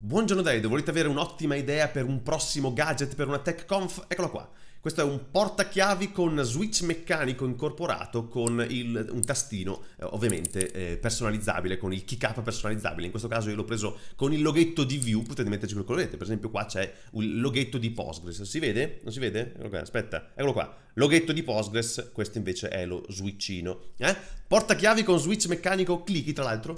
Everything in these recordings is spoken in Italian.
Buongiorno Davide, volete avere un'ottima idea per un prossimo gadget, per una tech conf? Eccolo qua. Questo è un portachiavi con switch meccanico incorporato con il, un tastino eh, ovviamente eh, personalizzabile, con il keycap personalizzabile. In questo caso io l'ho preso con il loghetto di View, potete metterci quello che volete. Per esempio qua c'è il loghetto di Postgres. Si vede? Non si vede? Okay, aspetta, eccolo qua. Loghetto di Postgres, questo invece è lo switchino. Eh? Portachiavi con switch meccanico, clicchi tra l'altro.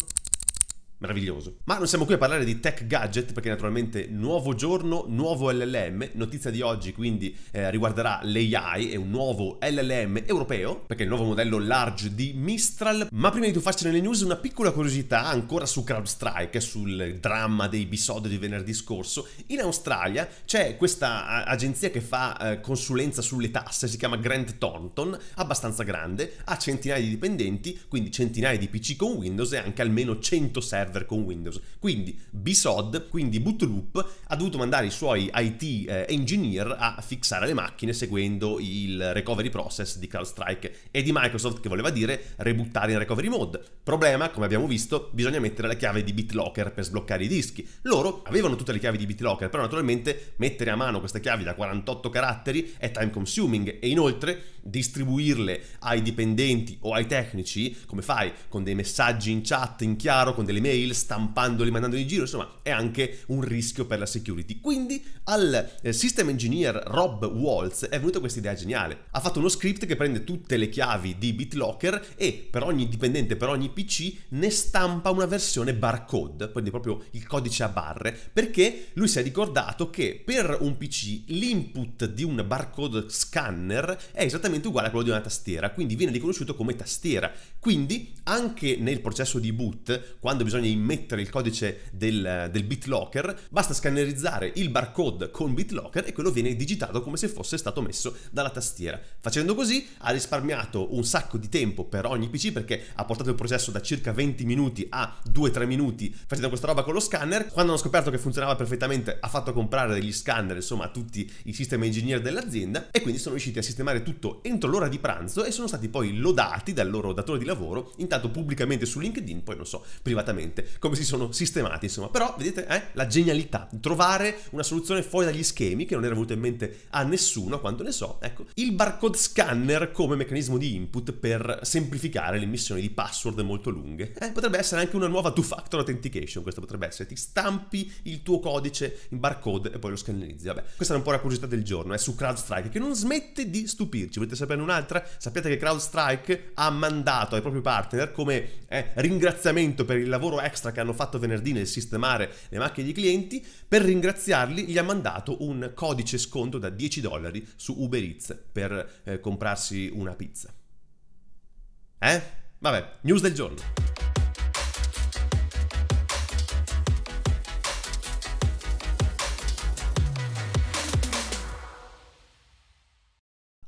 Meraviglioso. Ma non siamo qui a parlare di tech gadget perché naturalmente nuovo giorno, nuovo LLM. Notizia di oggi quindi eh, riguarderà l'AI e un nuovo LLM europeo, perché è il nuovo modello large di Mistral. Ma prima di tuffarci nelle news una piccola curiosità ancora su CrowdStrike, sul dramma dei bisodi di venerdì scorso. In Australia c'è questa agenzia che fa eh, consulenza sulle tasse, si chiama Grant Thornton, abbastanza grande, ha centinaia di dipendenti, quindi centinaia di PC con Windows e anche almeno 100 server server con Windows. Quindi BSOD, quindi Bootloop, ha dovuto mandare i suoi IT eh, engineer a fixare le macchine seguendo il recovery process di CrowdStrike e di Microsoft che voleva dire rebuttare in recovery mode. Problema, come abbiamo visto, bisogna mettere la chiave di BitLocker per sbloccare i dischi. Loro avevano tutte le chiavi di BitLocker, però naturalmente mettere a mano queste chiavi da 48 caratteri è time consuming e inoltre distribuirle ai dipendenti o ai tecnici, come fai con dei messaggi in chat in chiaro, con delle mail, stampandoli, mandandoli in giro, insomma è anche un rischio per la security. Quindi al eh, system engineer Rob Waltz è venuta questa idea geniale. Ha fatto uno script che prende tutte le chiavi di BitLocker e per ogni dipendente, per ogni PC, ne stampa una versione barcode, quindi proprio il codice a barre, perché lui si è ricordato che per un PC l'input di un barcode scanner è esattamente esattamente uguale a quello di una tastiera, quindi viene riconosciuto come tastiera. Quindi anche nel processo di boot, quando bisogna immettere il codice del, del BitLocker, basta scannerizzare il barcode con BitLocker e quello viene digitato come se fosse stato messo dalla tastiera. Facendo così ha risparmiato un sacco di tempo per ogni PC perché ha portato il processo da circa 20 minuti a 2-3 minuti facendo questa roba con lo scanner. Quando hanno scoperto che funzionava perfettamente ha fatto comprare degli scanner insomma a tutti i sistema engineer dell'azienda e quindi sono riusciti a sistemare tutto entro l'ora di pranzo e sono stati poi lodati dal loro datore di lavoro, intanto pubblicamente su LinkedIn, poi non so, privatamente, come si sono sistemati, insomma. Però vedete eh, la genialità, trovare una soluzione fuori dagli schemi che non era venuta in mente a nessuno, a quanto ne so. Ecco, il barcode scanner come meccanismo di input per semplificare le missioni di password molto lunghe. Eh, potrebbe essere anche una nuova two-factor authentication, questo potrebbe essere. Ti stampi il tuo codice in barcode e poi lo scannerizzi. Vabbè, questa era un po' la curiosità del giorno, è eh, su CrowdStrike, che non smette di stupirci volete saperne un'altra? Sappiate che CrowdStrike ha mandato ai propri partner come eh, ringraziamento per il lavoro extra che hanno fatto venerdì nel sistemare le macchine di clienti, per ringraziarli gli ha mandato un codice sconto da 10 dollari su Uber Eats per eh, comprarsi una pizza. Eh? Vabbè, news del giorno.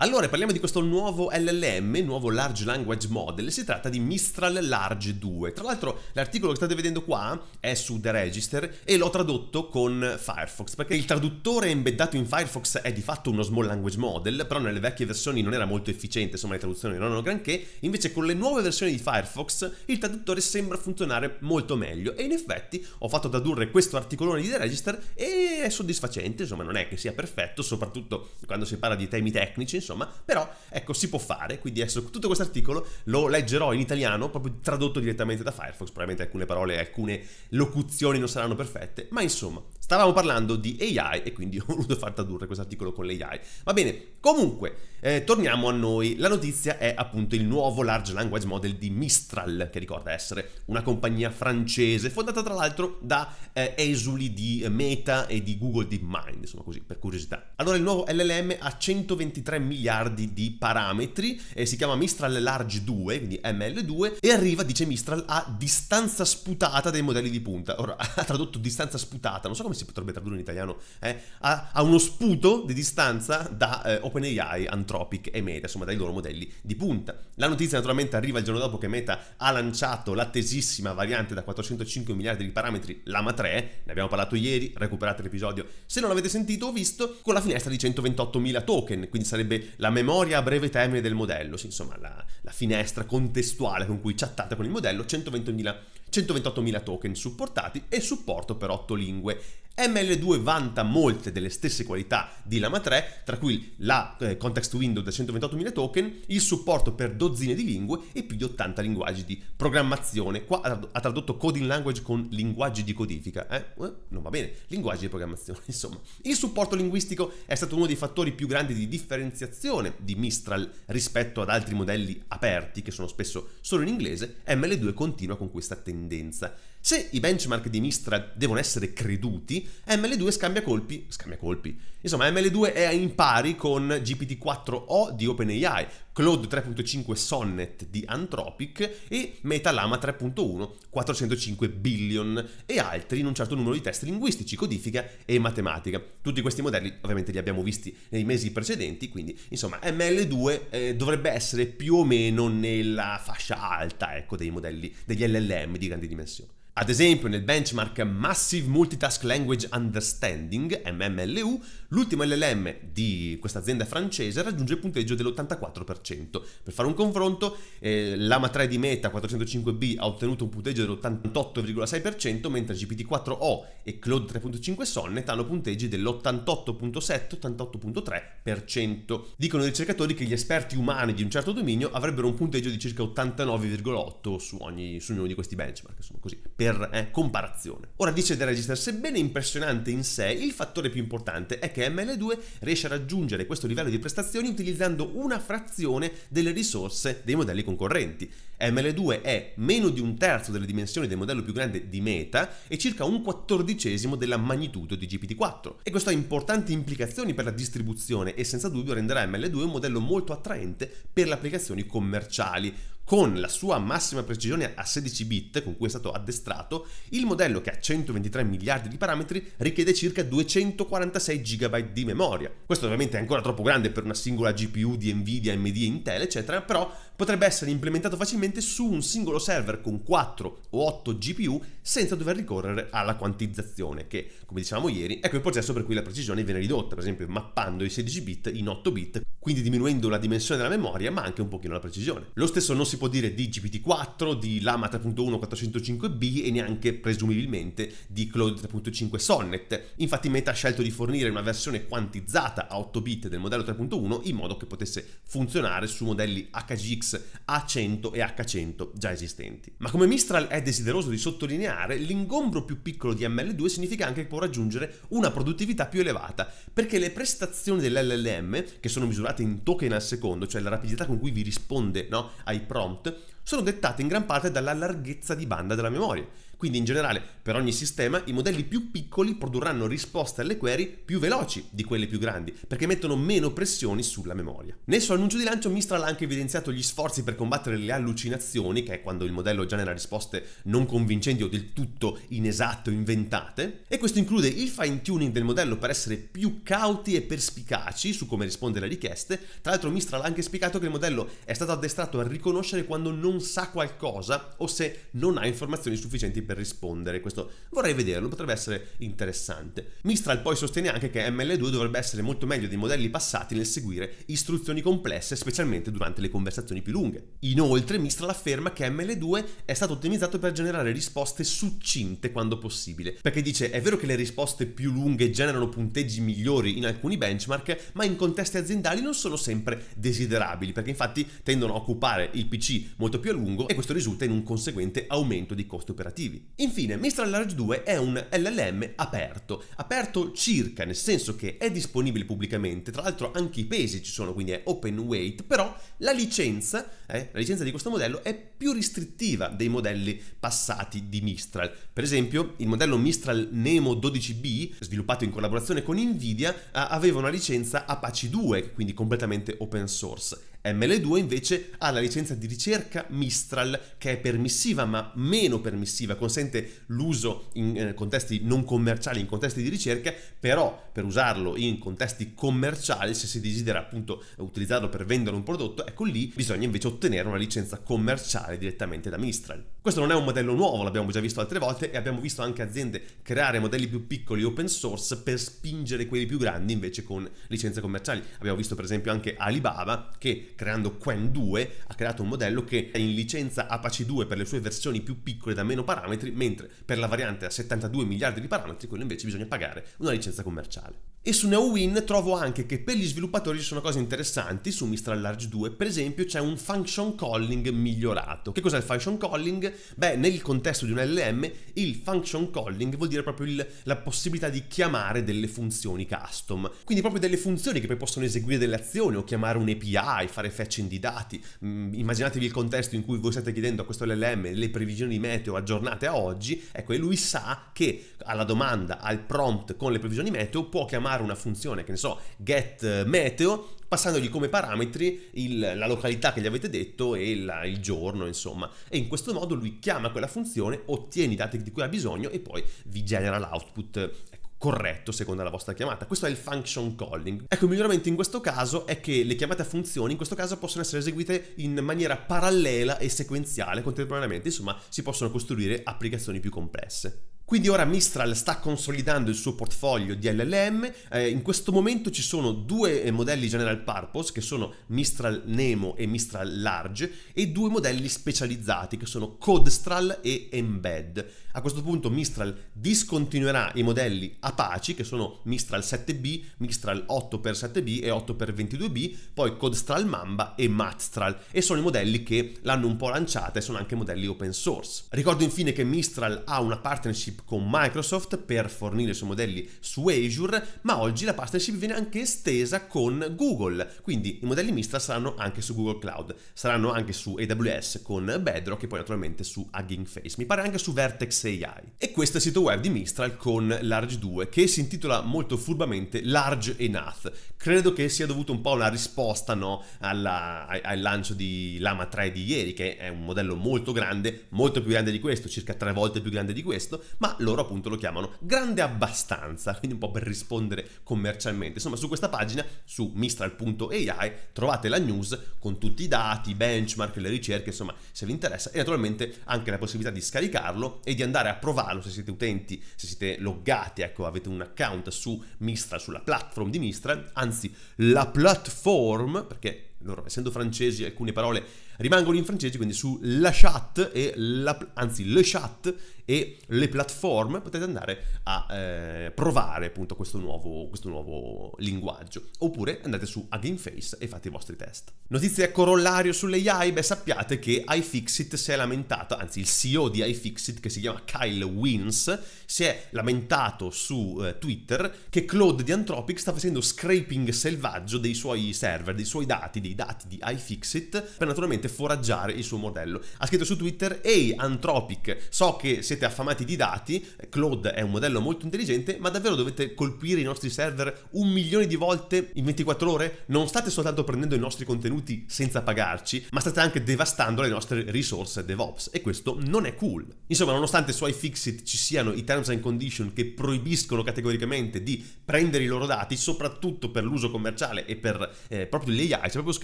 Allora parliamo di questo nuovo LLM, nuovo Large Language Model, si tratta di Mistral Large 2. Tra l'altro l'articolo che state vedendo qua è su The Register e l'ho tradotto con Firefox, perché il traduttore embeddato in Firefox è di fatto uno Small Language Model, però nelle vecchie versioni non era molto efficiente, insomma le traduzioni non erano granché, invece con le nuove versioni di Firefox il traduttore sembra funzionare molto meglio e in effetti ho fatto tradurre questo articolone di The Register e è soddisfacente, insomma non è che sia perfetto, soprattutto quando si parla di temi tecnici, insomma insomma, però ecco si può fare, quindi adesso tutto questo articolo lo leggerò in italiano, proprio tradotto direttamente da Firefox, probabilmente alcune parole, alcune locuzioni non saranno perfette, ma insomma, stavamo parlando di AI e quindi ho voluto far tradurre questo articolo con l'AI. Va bene, comunque, eh, torniamo a noi, la notizia è appunto il nuovo Large Language Model di Mistral, che ricorda essere una compagnia francese, fondata tra l'altro da eh, esuli di Meta e di Google DeepMind, insomma così, per curiosità. Allora il nuovo LLM ha 123 milioni miliardi di parametri, e eh, si chiama Mistral Large 2, quindi ML2, e arriva, dice Mistral, a distanza sputata dei modelli di punta. Ora, ha tradotto distanza sputata, non so come si potrebbe tradurre in italiano, eh? a, a, uno sputo di distanza da eh, OpenAI, Anthropic e Meta, insomma dai loro modelli di punta. La notizia naturalmente arriva il giorno dopo che Meta ha lanciato l'attesissima variante da 405 miliardi di parametri, Lama 3, ne abbiamo parlato ieri, recuperate l'episodio se non l'avete sentito o visto, con la finestra di 128 mila token, quindi sarebbe la memoria a breve termine del modello, insomma la, la finestra contestuale con cui chattate con il modello, 120.000 128.000 token supportati e supporto per 8 lingue. ML2 vanta molte delle stesse qualità di Lama 3, tra cui la eh, context window da 128.000 token, il supporto per dozzine di lingue e più di 80 linguaggi di programmazione. Qua ha tradotto coding language con linguaggi di codifica, eh? eh non va bene, linguaggi di programmazione, insomma. Il supporto linguistico è stato uno dei fattori più grandi di differenziazione di Mistral rispetto ad altri modelli aperti che sono spesso solo in inglese. ML2 continua con questa tendenza tendenza se i benchmark di Mistra devono essere creduti, ML2 scambia colpi, scambia colpi. Insomma, ML2 è in pari con GPT-4O di OpenAI, Claude 3.5 Sonnet di Anthropic e Metalama 3.1 405 billion e altri in un certo numero di test linguistici, codifica e matematica. Tutti questi modelli ovviamente li abbiamo visti nei mesi precedenti, quindi insomma ML2 eh, dovrebbe essere più o meno nella fascia alta, ecco, dei modelli degli LLM di grandi dimensioni. Ad esempio nel benchmark Massive Multitask Language Understanding, MMLU, l'ultimo LLM di questa azienda francese raggiunge il punteggio dell'84%. Per fare un confronto, eh, l'AMA 3 di Meta 405B ha ottenuto un punteggio dell'88,6%, mentre GPT-4O e Claude 3.5 Sonnet hanno punteggi dell'88.7, 88.3%. Dicono i ricercatori che gli esperti umani di un certo dominio avrebbero un punteggio di circa 89,8 su, ognuno di questi benchmark, insomma così per eh, comparazione. Ora dice The Register, sebbene impressionante in sé, il fattore più importante è che ML2 riesce a raggiungere questo livello di prestazioni utilizzando una frazione delle risorse dei modelli concorrenti. ML2 è meno di un terzo delle dimensioni del modello più grande di Meta e circa un quattordicesimo della magnitudo di GPT-4. E questo ha importanti implicazioni per la distribuzione e senza dubbio renderà ML2 un modello molto attraente per le applicazioni commerciali con la sua massima precisione a 16 bit con cui è stato addestrato, il modello che ha 123 miliardi di parametri richiede circa 246 GB di memoria. Questo ovviamente è ancora troppo grande per una singola GPU di Nvidia, AMD e Intel, eccetera, però potrebbe essere implementato facilmente su un singolo server con 4 o 8 GPU senza dover ricorrere alla quantizzazione, che come dicevamo ieri è quel processo per cui la precisione viene ridotta, per esempio mappando i 16 bit in 8 bit, quindi diminuendo la dimensione della memoria ma anche un pochino la precisione. Lo stesso non si può dire di GPT-4, di Lama 3.1 405B e neanche presumibilmente di Cloud 3.5 Sonnet. Infatti Meta ha scelto di fornire una versione quantizzata a 8 bit del modello 3.1 in modo che potesse funzionare su modelli HGX a100 e H100 già esistenti. Ma come Mistral è desideroso di sottolineare, l'ingombro più piccolo di ML2 significa anche che può raggiungere una produttività più elevata, perché le prestazioni dell'LLM, che sono misurate in token al secondo, cioè la rapidità con cui vi risponde no, ai prompt, sono dettate in gran parte dalla larghezza di banda della memoria. Quindi in generale, per ogni sistema, i modelli più piccoli produrranno risposte alle query più veloci di quelli più grandi, perché mettono meno pressioni sulla memoria. Nel suo annuncio di lancio Mistral ha anche evidenziato gli sforzi per combattere le allucinazioni, che è quando il modello genera risposte non convincenti o del tutto inesatte o inventate, e questo include il fine tuning del modello per essere più cauti e perspicaci su come rispondere alle richieste. Tra l'altro Mistral ha anche spiegato che il modello è stato addestrato a riconoscere quando non non sa qualcosa o se non ha informazioni sufficienti per rispondere. Questo vorrei vederlo, potrebbe essere interessante. Mistral poi sostiene anche che ML2 dovrebbe essere molto meglio dei modelli passati nel seguire istruzioni complesse, specialmente durante le conversazioni più lunghe. Inoltre Mistral afferma che ML2 è stato ottimizzato per generare risposte succinte quando possibile, perché dice è vero che le risposte più lunghe generano punteggi migliori in alcuni benchmark, ma in contesti aziendali non sono sempre desiderabili, perché infatti tendono a occupare il PC molto più più a lungo e questo risulta in un conseguente aumento di costi operativi. Infine, Mistral Large 2 è un LLM aperto, aperto circa, nel senso che è disponibile pubblicamente, tra l'altro anche i pesi ci sono, quindi è open weight, però la licenza, eh, la licenza di questo modello è più restrittiva dei modelli passati di Mistral. Per esempio, il modello Mistral Nemo 12B, sviluppato in collaborazione con Nvidia, aveva una licenza Apache 2, quindi completamente open source ML2 invece ha la licenza di ricerca Mistral che è permissiva ma meno permissiva, consente l'uso in eh, contesti non commerciali, in contesti di ricerca, però per usarlo in contesti commerciali, se si desidera appunto utilizzarlo per vendere un prodotto, ecco lì bisogna invece ottenere una licenza commerciale direttamente da Mistral. Questo non è un modello nuovo, l'abbiamo già visto altre volte e abbiamo visto anche aziende creare modelli più piccoli open source per spingere quelli più grandi invece con licenze commerciali. Abbiamo visto per esempio anche Alibaba che creando Quen 2 ha creato un modello che è in licenza Apache 2 per le sue versioni più piccole da meno parametri, mentre per la variante a 72 miliardi di parametri quello invece bisogna pagare una licenza commerciale. E su NeoWin trovo anche che per gli sviluppatori ci sono cose interessanti, su Mistral Large 2 per esempio c'è un function calling migliorato. Che cos'è il function calling? Beh, nel contesto di un LM il function calling vuol dire proprio il, la possibilità di chiamare delle funzioni custom, quindi proprio delle funzioni che poi possono eseguire delle azioni o chiamare un API, fare fetching di dati. Mm, immaginatevi il contesto in cui voi state chiedendo a questo LLM le previsioni di meteo aggiornate a oggi, ecco, e lui sa che alla domanda, al prompt con le previsioni meteo, può chiamare una funzione, che ne so, get meteo passandogli come parametri il, la località che gli avete detto e la, il giorno, insomma. E in questo modo lui chiama quella funzione, ottiene i dati di cui ha bisogno e poi vi genera l'output ecco, corretto secondo la vostra chiamata. Questo è il function calling. Ecco, il miglioramento in questo caso è che le chiamate a funzioni in questo caso possono essere eseguite in maniera parallela e sequenziale contemporaneamente, insomma, si possono costruire applicazioni più complesse. Quindi ora Mistral sta consolidando il suo portfolio di LLM, eh, in questo momento ci sono due eh, modelli general purpose che sono Mistral Nemo e Mistral Large e due modelli specializzati che sono Codestral e Embed. A questo punto Mistral discontinuerà i modelli Apache che sono Mistral 7B, Mistral 8x7B e 8x22B, poi Codestral Mamba e Matstral e sono i modelli che l'hanno un po' lanciata e sono anche modelli open source. Ricordo infine che Mistral ha una partnership con Microsoft per fornire i suoi modelli su Azure, ma oggi la partnership viene anche estesa con Google, quindi i modelli Mistral saranno anche su Google Cloud, saranno anche su AWS con Bedrock e poi naturalmente su Hugging Face, mi pare anche su Vertex AI. E questo è il sito web di Mistral con Large 2 che si intitola molto furbamente Large Enough. Credo che sia dovuto un po' a una risposta no, alla, al lancio di Lama 3 di ieri, che è un modello molto grande, molto più grande di questo, circa tre volte più grande di questo, ma loro appunto lo chiamano grande abbastanza, quindi un po' per rispondere commercialmente. Insomma, su questa pagina, su mistral.ai, trovate la news con tutti i dati, i benchmark, le ricerche, insomma, se vi interessa, e naturalmente anche la possibilità di scaricarlo e di andare a provarlo se siete utenti, se siete loggati, ecco, avete un account su Mistral, sulla platform di Mistral, anzi la platform, perché loro essendo francesi alcune parole rimangono in francese, quindi su la chat e la, anzi le chat e le platform potete andare a eh, provare appunto questo nuovo, questo nuovo, linguaggio. Oppure andate su Againface e fate i vostri test. Notizia corollario sulle AI, beh sappiate che iFixit si è lamentato, anzi il CEO di iFixit che si chiama Kyle Wins si è lamentato su eh, Twitter che Claude di Anthropic sta facendo scraping selvaggio dei suoi server, dei suoi dati, dei dei dati di iFixit per naturalmente foraggiare il suo modello. Ha scritto su Twitter, ehi Anthropic, so che siete affamati di dati, Claude è un modello molto intelligente, ma davvero dovete colpire i nostri server un milione di volte in 24 ore? Non state soltanto prendendo i nostri contenuti senza pagarci, ma state anche devastando le nostre risorse DevOps e questo non è cool. Insomma, nonostante su iFixit ci siano i terms and conditions che proibiscono categoricamente di prendere i loro dati, soprattutto per l'uso commerciale e per eh, proprio l'AI, c'è proprio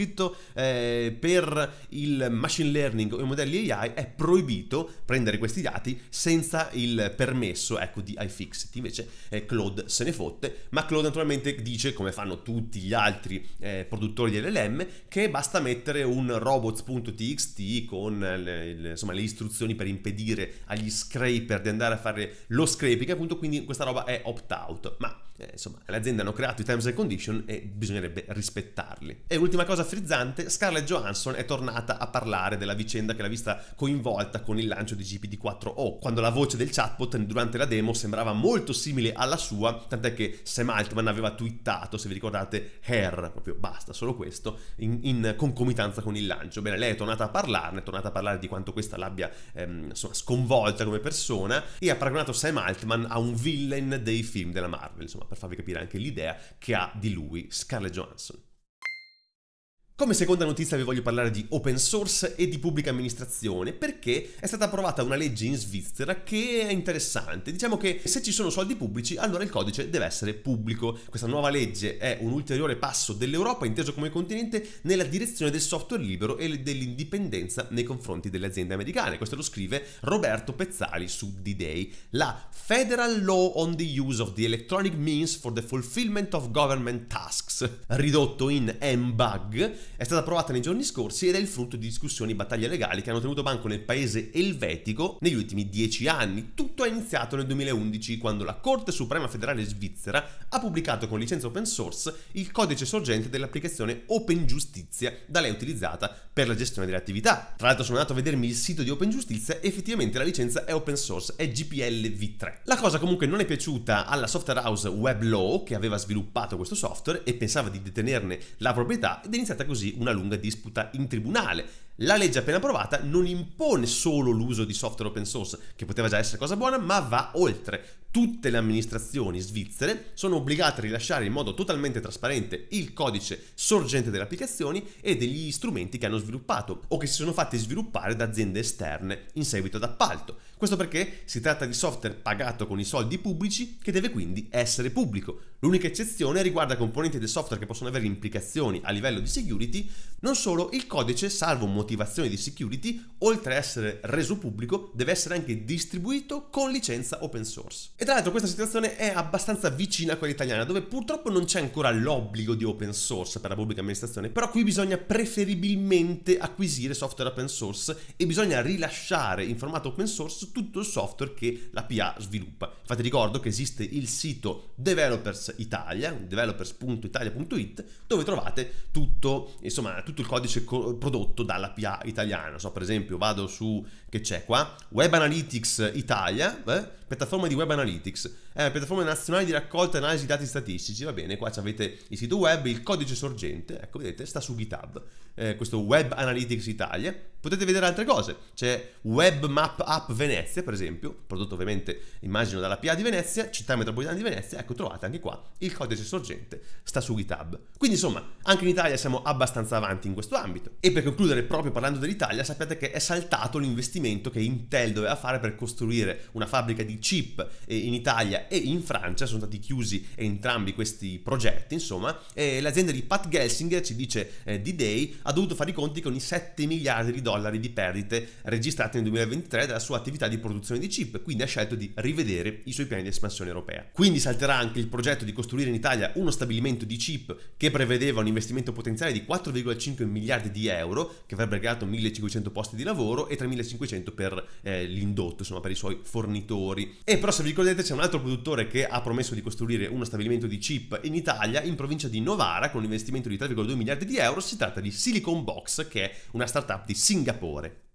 scritto eh, per il machine learning o i modelli AI è proibito prendere questi dati senza il permesso ecco, di iFixit. Invece eh, Claude se ne fotte, ma Claude naturalmente dice, come fanno tutti gli altri eh, produttori di LLM, che basta mettere un robots.txt con eh, le, le, insomma, le istruzioni per impedire agli scraper di andare a fare lo scraping, appunto, quindi questa roba è opt-out. Ma eh, insomma, le aziende hanno creato i terms and conditions e bisognerebbe rispettarli. E ultima cosa frizzante, Scarlett Johansson è tornata a parlare della vicenda che l'ha vista coinvolta con il lancio di GPT-4o, quando la voce del chatbot durante la demo sembrava molto simile alla sua, tant'è che Sam Altman aveva twittato, se vi ricordate, Hair, proprio basta, solo questo, in, in, concomitanza con il lancio. Bene, lei è tornata a parlarne, è tornata a parlare di quanto questa l'abbia ehm, insomma, sconvolta come persona e ha paragonato Sam Altman a un villain dei film della Marvel, insomma per farvi capire anche l'idea che ha di lui Scarlett Johansson. Come seconda notizia vi voglio parlare di open source e di pubblica amministrazione perché è stata approvata una legge in Svizzera che è interessante. Diciamo che se ci sono soldi pubblici allora il codice deve essere pubblico. Questa nuova legge è un ulteriore passo dell'Europa inteso come continente nella direzione del software libero e dell'indipendenza nei confronti delle aziende americane. Questo lo scrive Roberto Pezzali su D-Day. La Federal Law on the Use of the Electronic Means for the Fulfillment of Government Tasks, ridotto in MBUG è stata approvata nei giorni scorsi ed è il frutto di discussioni e battaglie legali che hanno tenuto banco nel paese elvetico negli ultimi dieci anni. Tutto è iniziato nel 2011 quando la Corte Suprema Federale Svizzera ha pubblicato con licenza open source il codice sorgente dell'applicazione Open Giustizia da lei utilizzata per la gestione delle attività. Tra l'altro sono andato a vedermi il sito di Open Giustizia, effettivamente la licenza è open source, è GPL V3. La cosa comunque non è piaciuta alla software house Weblaw che aveva sviluppato questo software e pensava di detenerne la proprietà ed è iniziata così così una lunga disputa in tribunale. La legge appena approvata non impone solo l'uso di software open source, che poteva già essere cosa buona, ma va oltre tutte le amministrazioni svizzere sono obbligate a rilasciare in modo totalmente trasparente il codice sorgente delle applicazioni e degli strumenti che hanno sviluppato o che si sono fatti sviluppare da aziende esterne in seguito ad appalto. Questo perché si tratta di software pagato con i soldi pubblici che deve quindi essere pubblico. L'unica eccezione riguarda componenti del software che possono avere implicazioni a livello di security, non solo il codice, salvo motivazioni di security, oltre a essere reso pubblico, deve essere anche distribuito con licenza open source. Ed tra l'altro questa situazione è abbastanza vicina a quella italiana, dove purtroppo non c'è ancora l'obbligo di open source per la pubblica amministrazione, però qui bisogna preferibilmente acquisire software open source e bisogna rilasciare in formato open source tutto il software che la PA sviluppa. Infatti ricordo che esiste il sito Developers Italia, developers.italia.it, dove trovate tutto, insomma, tutto il codice co- prodotto dalla PA italiana. So, per esempio, vado su che c'è qua, Web Analytics Italia, eh? piattaforma di Web Analytics eh, piattaforme nazionali di raccolta e analisi di dati statistici, va bene, qua avete il sito web, il codice sorgente, ecco vedete, sta su GitHub, eh, questo Web Analytics Italia, potete vedere altre cose, c'è Web Map App Venezia per esempio, prodotto ovviamente immagino dalla PA di Venezia, città metropolitana di Venezia, ecco trovate anche qua il codice sorgente, sta su GitHub. Quindi insomma, anche in Italia siamo abbastanza avanti in questo ambito. E per concludere, proprio parlando dell'Italia, sappiate che è saltato l'investimento che Intel doveva fare per costruire una fabbrica di chip in Italia e in Francia sono stati chiusi entrambi questi progetti, insomma, e l'azienda di Pat Gelsinger, ci dice eh, D-Day, ha dovuto fare i conti con i 7 miliardi di dollari di perdite registrate nel 2023 dalla sua attività di produzione di chip, quindi ha scelto di rivedere i suoi piani di espansione europea. Quindi salterà anche il progetto di costruire in Italia uno stabilimento di chip che prevedeva un investimento potenziale di 4,5 miliardi di euro, che avrebbe creato 1500 posti di lavoro e 3500 per eh, l'indotto, insomma per i suoi fornitori. E però se vi ricordate c'è un altro produttore produttore che ha promesso di costruire uno stabilimento di chip in Italia, in provincia di Novara, con un investimento di 3,2 miliardi di euro. Si tratta di Silicon Box, che è una startup di Singapore.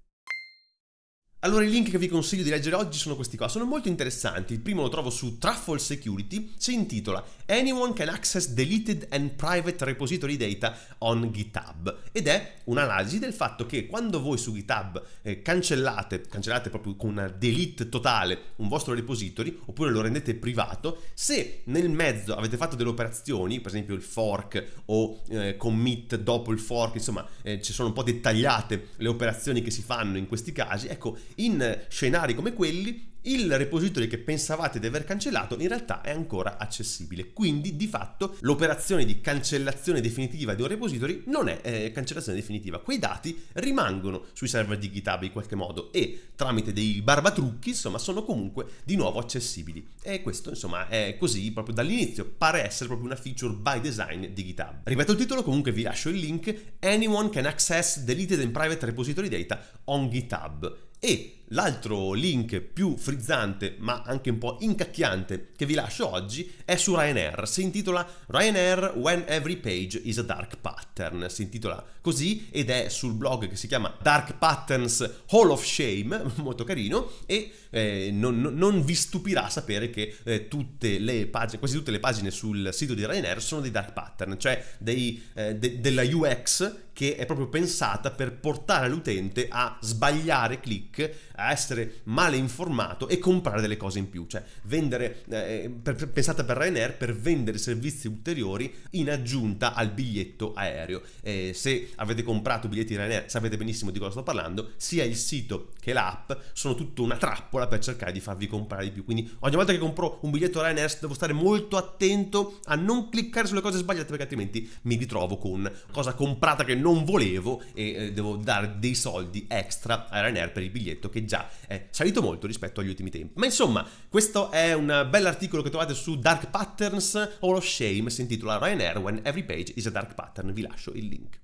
Allora i link che vi consiglio di leggere oggi sono questi qua, sono molto interessanti. Il primo lo trovo su Truffle Security, si intitola Anyone can access deleted and private repository data on GitHub ed è un'analisi del fatto che quando voi su GitHub eh, cancellate, cancellate proprio con una delete totale un vostro repository oppure lo rendete privato, se nel mezzo avete fatto delle operazioni, per esempio il fork o eh, commit dopo il fork, insomma eh, ci sono un po' dettagliate le operazioni che si fanno in questi casi, ecco in scenari come quelli il repository che pensavate di aver cancellato in realtà è ancora accessibile. Quindi di fatto l'operazione di cancellazione definitiva di un repository non è eh, cancellazione definitiva. Quei dati rimangono sui server di GitHub in qualche modo e tramite dei barbatrucchi insomma sono comunque di nuovo accessibili. E questo insomma è così proprio dall'inizio, pare essere proprio una feature by design di GitHub. Ripeto il titolo, comunque vi lascio il link. Anyone can access deleted and private repository data on GitHub Et l'altro link più frizzante ma anche un po' incacchiante che vi lascio oggi è su Ryanair, si intitola Ryanair When Every Page is a Dark Pattern, si intitola così ed è sul blog che si chiama Dark Patterns Hall of Shame, molto carino e eh, non, non, vi stupirà sapere che eh, tutte le pagine, quasi tutte le pagine sul sito di Ryanair sono dei dark pattern, cioè dei, eh, de, della UX che è proprio pensata per portare l'utente a sbagliare click a essere male informato e comprare delle cose in più, cioè vendere, eh, per, per, pensata per Ryanair, per vendere servizi ulteriori in aggiunta al biglietto aereo. Eh, se avete comprato biglietti Ryanair sapete benissimo di cosa sto parlando, sia il sito che l'app sono tutta una trappola per cercare di farvi comprare di più, quindi ogni volta che compro un biglietto Ryanair devo stare molto attento a non cliccare sulle cose sbagliate perché altrimenti mi ritrovo con cosa comprata che non volevo e eh, devo dare dei soldi extra a Ryanair per il biglietto che già è salito molto rispetto agli ultimi tempi. Ma insomma, questo è un bell'articolo che trovate su Dark Patterns Hall of Shame, si intitola Ryan Erwin, Every Page is a Dark Pattern, vi lascio il link.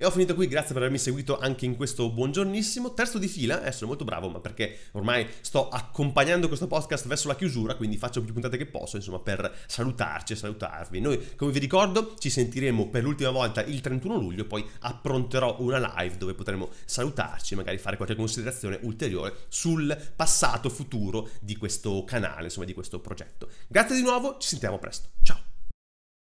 E ho finito qui, grazie per avermi seguito anche in questo buongiornissimo. Terzo di fila, eh, sono molto bravo, ma perché ormai sto accompagnando questo podcast verso la chiusura, quindi faccio più puntate che posso, insomma, per salutarci e salutarvi. Noi, come vi ricordo, ci sentiremo per l'ultima volta il 31 luglio, poi appronterò una live dove potremo salutarci, magari fare qualche considerazione ulteriore sul passato futuro di questo canale, insomma, di questo progetto. Grazie di nuovo, ci sentiamo presto. Ciao!